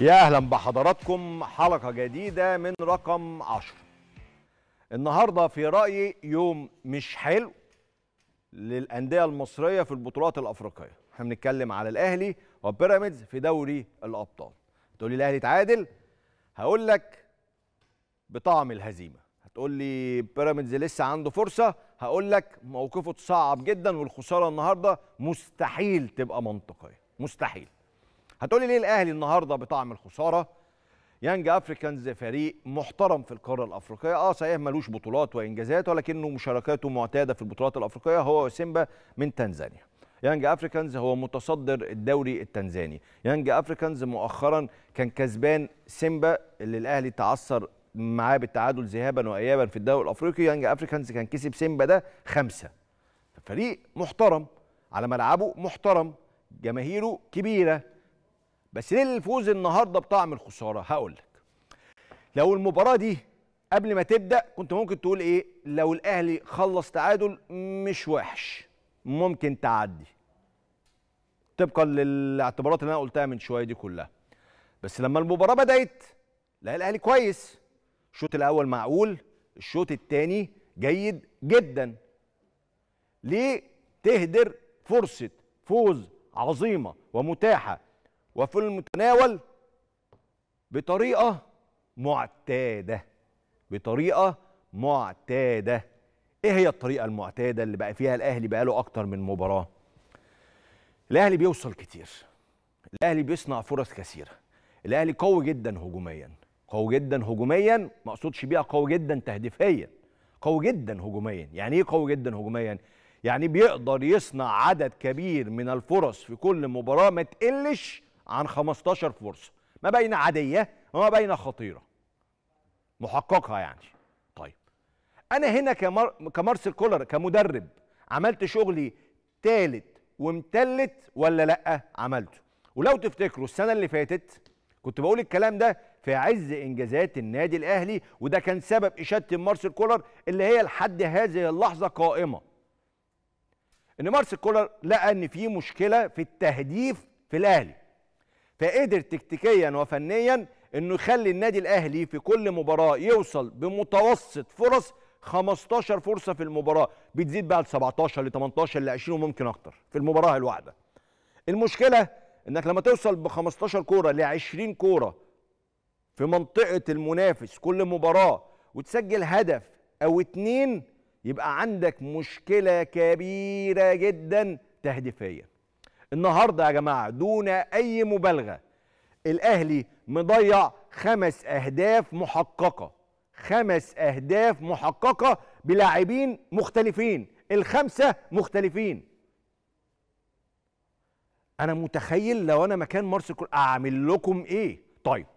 يا اهلا بحضراتكم حلقه جديده من رقم 10 النهارده في رايي يوم مش حلو للانديه المصريه في البطولات الافريقيه احنا بنتكلم على الاهلي وبيراميدز في دوري الابطال تقول لي الاهلي اتعادل هقول لك بطعم الهزيمه هتقول لي بيراميدز لسه عنده فرصه هقول لك موقفه صعب جدا والخساره النهارده مستحيل تبقى منطقيه مستحيل هتقولي ليه الاهلي النهارده بطعم الخساره يانج افريكانز فريق محترم في القاره الافريقيه اه صحيح ملوش بطولات وانجازات ولكنه مشاركاته معتاده في البطولات الافريقيه هو وسيمبا من تنزانيا يانج افريكانز هو متصدر الدوري التنزاني يانج افريكانز مؤخرا كان كسبان سيمبا اللي الاهلي تعثر معاه بالتعادل ذهابا وايابا في الدوري الافريقي يانج افريكانز كان كسب سيمبا ده خمسه فريق محترم على ملعبه محترم جماهيره كبيره بس ليه الفوز النهارده بطعم الخساره هقول لك لو المباراه دي قبل ما تبدا كنت ممكن تقول ايه لو الاهلي خلص تعادل مش وحش ممكن تعدي طبقا للاعتبارات اللي انا قلتها من شويه دي كلها بس لما المباراه بدات لا الاهلي كويس الشوط الاول معقول الشوط الثاني جيد جدا ليه تهدر فرصه فوز عظيمه ومتاحه وفي المتناول بطريقة معتادة بطريقة معتادة ايه هي الطريقة المعتادة اللي بقى فيها الاهلي بقاله اكتر من مباراة الاهلي بيوصل كتير الاهلي بيصنع فرص كثيرة الاهلي قوي جدا هجوميا قوي جدا هجوميا ما اقصدش بيها قوي جدا تهديفيا قوي جدا هجوميا يعني ايه قوي جدا هجوميا يعني بيقدر يصنع عدد كبير من الفرص في كل مباراه ما تقلش عن 15 فرصه ما بين عاديه وما بين خطيره محققها يعني طيب انا هنا كمر... كمارسل كولر كمدرب عملت شغلي تالت ومتلت ولا لا عملته ولو تفتكروا السنه اللي فاتت كنت بقول الكلام ده في عز انجازات النادي الاهلي وده كان سبب اشاده مارسيل كولر اللي هي لحد هذه اللحظه قائمه ان مارسيل كولر لقى ان في مشكله في التهديف في الاهلي فقدر تكتيكيا وفنيا انه يخلي النادي الاهلي في كل مباراه يوصل بمتوسط فرص 15 فرصه في المباراه بتزيد بقى ل 17 ل 18 ل 20 وممكن اكتر في المباراه الواحده المشكله انك لما توصل ب 15 كوره ل 20 كوره في منطقه المنافس كل مباراه وتسجل هدف او اتنين يبقى عندك مشكله كبيره جدا تهديفيا النهارده يا جماعه دون اي مبالغه الاهلي مضيع خمس اهداف محققه خمس اهداف محققه بلاعبين مختلفين الخمسه مختلفين انا متخيل لو انا مكان مارسيكو اعمل لكم ايه طيب